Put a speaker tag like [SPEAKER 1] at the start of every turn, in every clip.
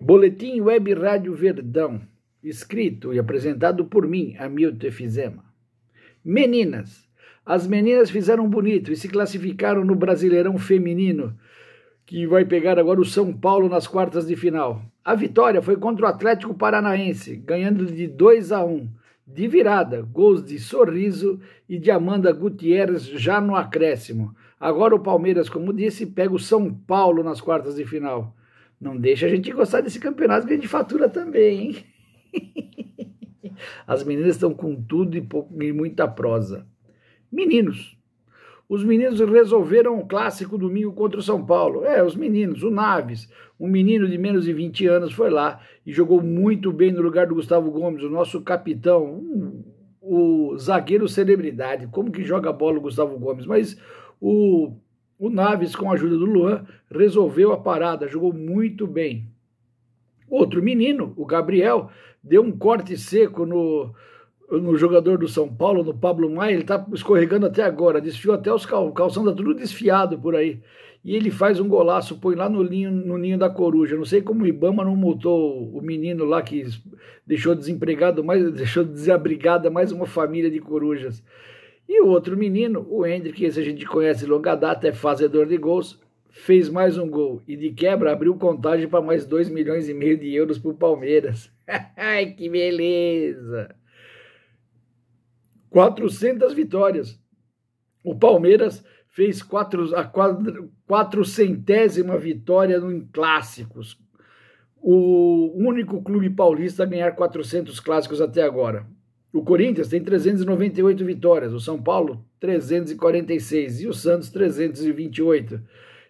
[SPEAKER 1] Boletim Web Rádio Verdão, escrito e apresentado por mim, Amilton Fizema. Meninas. As meninas fizeram bonito e se classificaram no Brasileirão Feminino, que vai pegar agora o São Paulo nas quartas de final. A vitória foi contra o Atlético Paranaense, ganhando de 2 a 1, de virada, gols de Sorriso e de Amanda Gutierrez já no acréscimo. Agora o Palmeiras, como disse, pega o São Paulo nas quartas de final. Não deixa a gente gostar desse campeonato que a gente fatura também, hein? As meninas estão com tudo e, pouco, e muita prosa. Meninos. Os meninos resolveram o clássico domingo contra o São Paulo. É, os meninos, o Naves, um menino de menos de 20 anos, foi lá e jogou muito bem no lugar do Gustavo Gomes, o nosso capitão, um, o zagueiro celebridade. Como que joga bola o Gustavo Gomes? Mas o o Naves, com a ajuda do Luan, resolveu a parada, jogou muito bem. Outro menino, o Gabriel, deu um corte seco no, no jogador do São Paulo, no Pablo Maia, ele tá escorregando até agora, desfiou até os cal, calção, está tudo desfiado por aí. E ele faz um golaço, põe lá no, linho, no ninho da coruja. Não sei como o Ibama não multou o menino lá que deixou desempregado, mais, deixou desabrigada mais uma família de corujas. E o outro menino, o Hendrick, esse a gente conhece de longa data, é fazedor de gols, fez mais um gol e de quebra abriu contagem para mais 2 milhões e meio de euros para o Palmeiras. Ai, que beleza! 400 vitórias. O Palmeiras fez quatro, a quadro, quatrocentésima vitória em clássicos. O único clube paulista a ganhar 400 clássicos até agora. O Corinthians tem 398 vitórias, o São Paulo 346 e o Santos 328.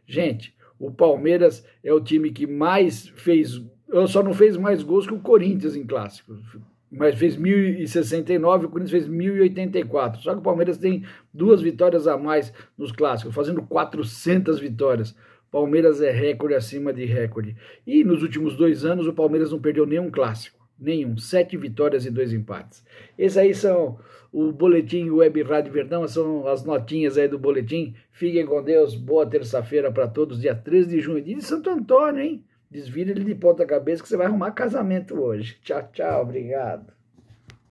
[SPEAKER 1] Gente, o Palmeiras é o time que mais fez, só não fez mais gols que o Corinthians em clássico, mas fez 1069, o Corinthians fez 1084. Só que o Palmeiras tem duas vitórias a mais nos clássicos, fazendo 400 vitórias. Palmeiras é recorde acima de recorde. E nos últimos dois anos o Palmeiras não perdeu nenhum clássico nenhum. Sete vitórias e dois empates. Esses aí são o boletim Web Rádio Verdão, são as notinhas aí do boletim. Fiquem com Deus, boa terça-feira para todos, dia 13 de junho, dia de Santo Antônio, hein? Desvira ele de ponta cabeça que você vai arrumar casamento hoje. Tchau, tchau, obrigado.